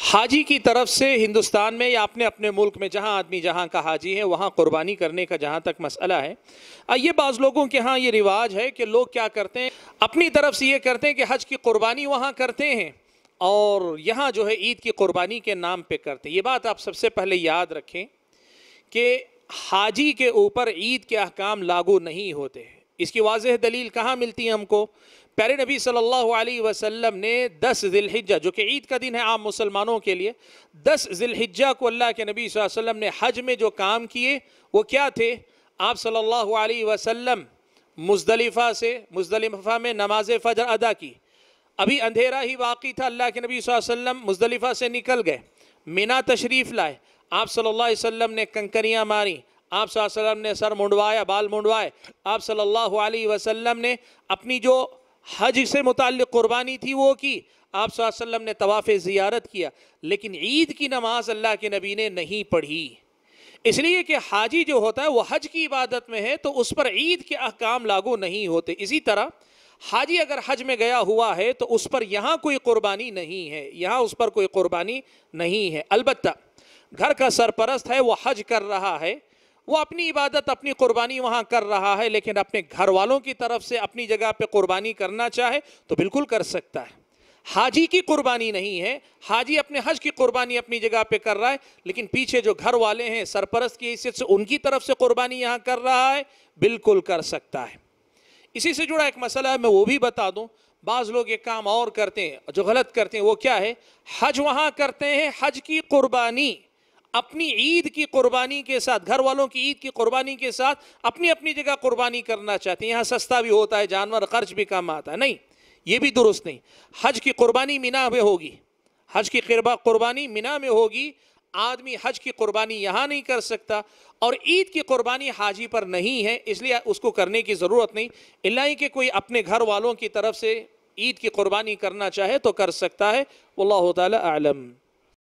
हाजी की तरफ से हिंदुस्तान में या अपने अपने मुल्क में जहाँ आदमी जहाँ का हाजी है वहाँ क़ुरबानी करने का जहाँ तक मसला है ये बाज़ लोगों के यहाँ ये रिवाज है कि लोग क्या करते हैं अपनी तरफ से ये करते हैं कि हज की क़ुरबानी वहाँ करते हैं और यहाँ जो है ईद की क़ुरबानी के नाम पे करते हैं ये बात आप सबसे पहले याद रखें कि हाजी के ऊपर ईद के अहकाम लागू नहीं होते हैं इसकी वाज दलील कहाँ मिलती है हमको प्यारे नबी सल्लल्लाहु अलैहि वसल्लम ने दस ज़िलहिज्जा जो कि ईद का दिन है आम मुसलमानों के लिए दस ज़िलहिज्जा को अल्लाह के नबी वसल्लम ने हज में जो काम किए वो क्या थे आप सल्लल्लाहु अलैहि वसल्लम मुजदलिफ़ा से मुजदलिफ़ा में नमाज फ़जर अदा की अभी अंधेरा ही वाकई था अल्लाह के नबी वसल्लम मुजदलिफ़ा से निकल गए मिना तशरीफ़ लाए आप सल्लल्लाहु अलैहि वसल्लम ने कंकरियाँ मारी आप सल्लम ने सर मुंडवाया बाल मुंडवाए आप सल्लल्लाहु अलैहि वसल्लम ने अपनी जो हज से मुतक़ क़ुरबानी थी वो की आप सल्लम ने तवाफ़ ज़ियारत किया लेकिन ईद की नमाज अल्लाह के नबी ने नहीं पढ़ी इसलिए कि हाजी जो होता है वह हज की इबादत में है तो उस पर ईद के अहकाम लागू नहीं होते इसी तरह हाजी अगर हज में गया हुआ है तो उस पर यहाँ कोई कुर्बानी नहीं है यहाँ उस पर कोई क़ुरबानी नहीं है अलबत् घर का सरपरस्त है वह हज कर रहा है वो अपनी इबादत अपनी कुर्बानी वहाँ कर रहा है लेकिन अपने घर वालों की तरफ से अपनी जगह पे कुर्बानी करना चाहे तो बिल्कुल कर सकता है हाजी की कुर्बानी नहीं है हाजी अपने हज की कुर्बानी अपनी जगह पे कर रहा है लेकिन पीछे जो घर वाले हैं सरपरस्त की हैसियत से उनकी तरफ से कुर्बानी यहाँ कर रहा है बिल्कुल कर सकता है इसी से जुड़ा एक मसला है मैं वो भी बता दूँ बाज़ लोग एक काम और करते हैं जो गलत करते हैं वो क्या है हज वहाँ करते हैं हज की कुर्बानी अपनी ईद की कुर्बानी के साथ घर वालों की ईद की कुर्बानी के साथ अपनी अपनी जगह कुर्बानी करना चाहते हैं यहाँ सस्ता भी होता है जानवर खर्च भी कम आता है नहीं ये भी दुरुस्त नहीं हज की कुर्बानी मिना में होगी हज की कुर्बानी मिना में होगी आदमी हज की कुर्बानी यहाँ नहीं कर सकता और ईद की कुर्बानी हाजी पर नहीं है इसलिए उसको करने की ज़रूरत नहीं इलाई के कोई अपने घर वालों की तरफ से ईद की कुर्बानी करना चाहे तो कर सकता है वल्ल तलम